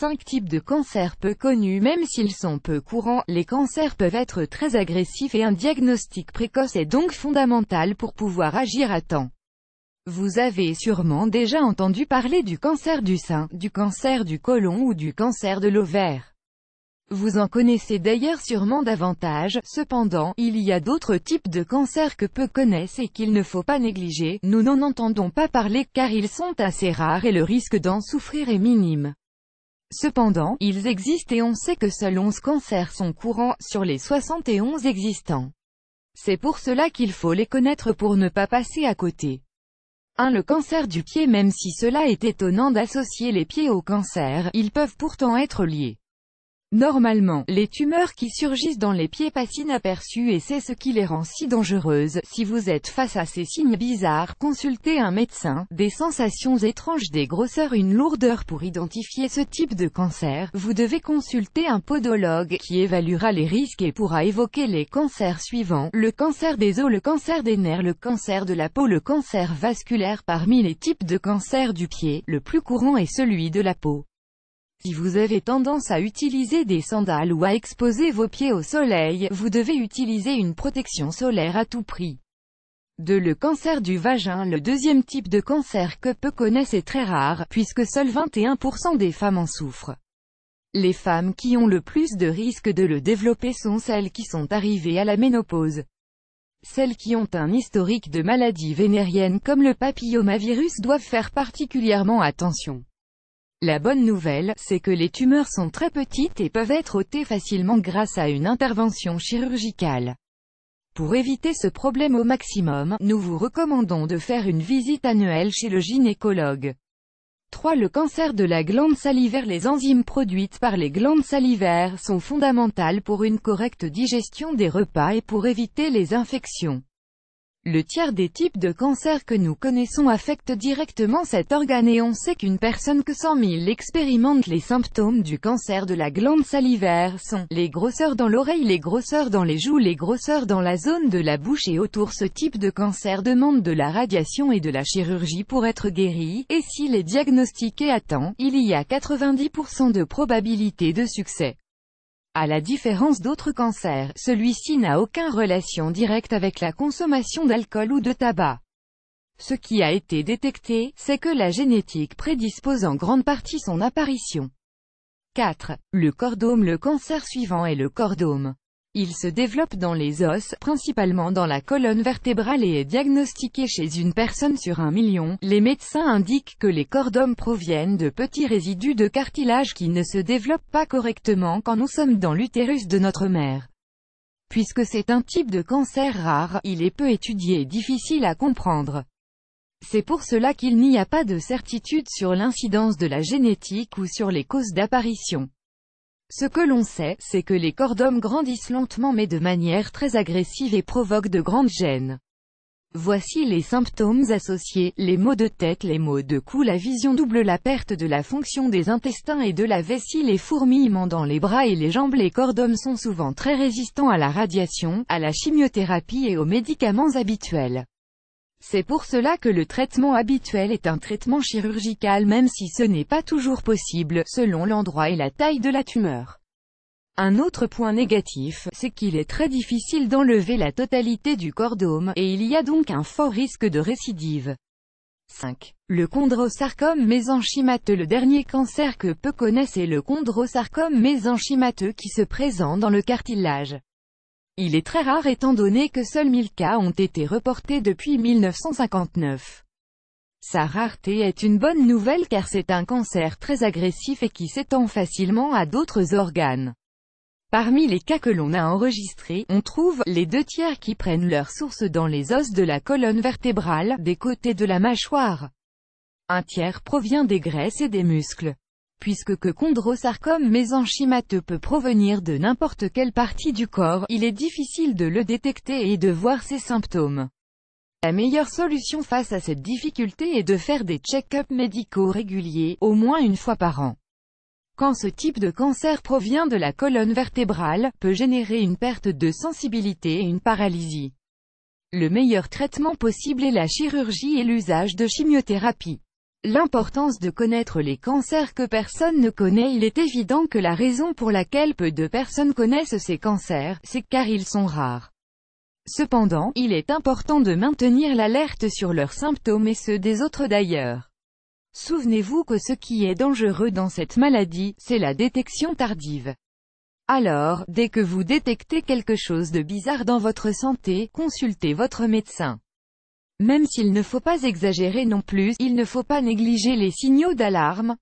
Cinq types de cancers peu connus même s'ils sont peu courants, les cancers peuvent être très agressifs et un diagnostic précoce est donc fondamental pour pouvoir agir à temps. Vous avez sûrement déjà entendu parler du cancer du sein, du cancer du côlon ou du cancer de l'ovaire. Vous en connaissez d'ailleurs sûrement davantage, cependant, il y a d'autres types de cancers que peu connaissent et qu'il ne faut pas négliger, nous n'en entendons pas parler car ils sont assez rares et le risque d'en souffrir est minime. Cependant, ils existent et on sait que seuls 11 cancers sont courants, sur les 71 existants. C'est pour cela qu'il faut les connaître pour ne pas passer à côté. 1. Le cancer du pied Même si cela est étonnant d'associer les pieds au cancer, ils peuvent pourtant être liés. Normalement, les tumeurs qui surgissent dans les pieds passent inaperçues et c'est ce qui les rend si dangereuses. Si vous êtes face à ces signes bizarres, consultez un médecin. Des sensations étranges, des grosseurs, une lourdeur pour identifier ce type de cancer, vous devez consulter un podologue qui évaluera les risques et pourra évoquer les cancers suivants. Le cancer des os, le cancer des nerfs, le cancer de la peau, le cancer vasculaire. Parmi les types de cancers du pied, le plus courant est celui de la peau. Si vous avez tendance à utiliser des sandales ou à exposer vos pieds au soleil, vous devez utiliser une protection solaire à tout prix. De Le cancer du vagin Le deuxième type de cancer que peu connaissent est très rare, puisque seuls 21% des femmes en souffrent. Les femmes qui ont le plus de risques de le développer sont celles qui sont arrivées à la ménopause. Celles qui ont un historique de maladies vénériennes comme le papillomavirus doivent faire particulièrement attention. La bonne nouvelle, c'est que les tumeurs sont très petites et peuvent être ôtées facilement grâce à une intervention chirurgicale. Pour éviter ce problème au maximum, nous vous recommandons de faire une visite annuelle chez le gynécologue. 3. Le cancer de la glande salivaire Les enzymes produites par les glandes salivaires sont fondamentales pour une correcte digestion des repas et pour éviter les infections. Le tiers des types de cancers que nous connaissons affectent directement cet organe et on sait qu'une personne que 100 000 expérimente les symptômes du cancer de la glande salivaire sont les grosseurs dans l'oreille, les grosseurs dans les joues, les grosseurs dans la zone de la bouche et autour. Ce type de cancer demande de la radiation et de la chirurgie pour être guéri, et s'il est diagnostiqué à temps, il y a 90% de probabilité de succès. À la différence d'autres cancers, celui-ci n'a aucune relation directe avec la consommation d'alcool ou de tabac. Ce qui a été détecté, c'est que la génétique prédispose en grande partie son apparition. 4. Le cordome Le cancer suivant est le cordome. Il se développe dans les os, principalement dans la colonne vertébrale et est diagnostiqué chez une personne sur un million. Les médecins indiquent que les cordomes proviennent de petits résidus de cartilage qui ne se développent pas correctement quand nous sommes dans l'utérus de notre mère. Puisque c'est un type de cancer rare, il est peu étudié et difficile à comprendre. C'est pour cela qu'il n'y a pas de certitude sur l'incidence de la génétique ou sur les causes d'apparition. Ce que l'on sait, c'est que les cordomes grandissent lentement mais de manière très agressive et provoquent de grandes gênes. Voici les symptômes associés, les maux de tête, les maux de cou, la vision double, la perte de la fonction des intestins et de la vessie, les fourmillements dans les bras et les jambes. Les cordomes sont souvent très résistants à la radiation, à la chimiothérapie et aux médicaments habituels. C'est pour cela que le traitement habituel est un traitement chirurgical même si ce n'est pas toujours possible, selon l'endroit et la taille de la tumeur. Un autre point négatif, c'est qu'il est très difficile d'enlever la totalité du cordome, et il y a donc un fort risque de récidive. 5. Le chondrosarcome mésenchymateux Le dernier cancer que peu connaissent est le chondrosarcome mésenchymateux qui se présente dans le cartilage. Il est très rare étant donné que seuls 1000 cas ont été reportés depuis 1959. Sa rareté est une bonne nouvelle car c'est un cancer très agressif et qui s'étend facilement à d'autres organes. Parmi les cas que l'on a enregistrés, on trouve les deux tiers qui prennent leur source dans les os de la colonne vertébrale, des côtés de la mâchoire. Un tiers provient des graisses et des muscles. Puisque que chondrosarcome mésenchymateux peut provenir de n'importe quelle partie du corps, il est difficile de le détecter et de voir ses symptômes. La meilleure solution face à cette difficulté est de faire des check up médicaux réguliers, au moins une fois par an. Quand ce type de cancer provient de la colonne vertébrale, peut générer une perte de sensibilité et une paralysie. Le meilleur traitement possible est la chirurgie et l'usage de chimiothérapie. L'importance de connaître les cancers que personne ne connaît Il est évident que la raison pour laquelle peu de personnes connaissent ces cancers, c'est car ils sont rares. Cependant, il est important de maintenir l'alerte sur leurs symptômes et ceux des autres d'ailleurs. Souvenez-vous que ce qui est dangereux dans cette maladie, c'est la détection tardive. Alors, dès que vous détectez quelque chose de bizarre dans votre santé, consultez votre médecin. Même s'il ne faut pas exagérer non plus, il ne faut pas négliger les signaux d'alarme,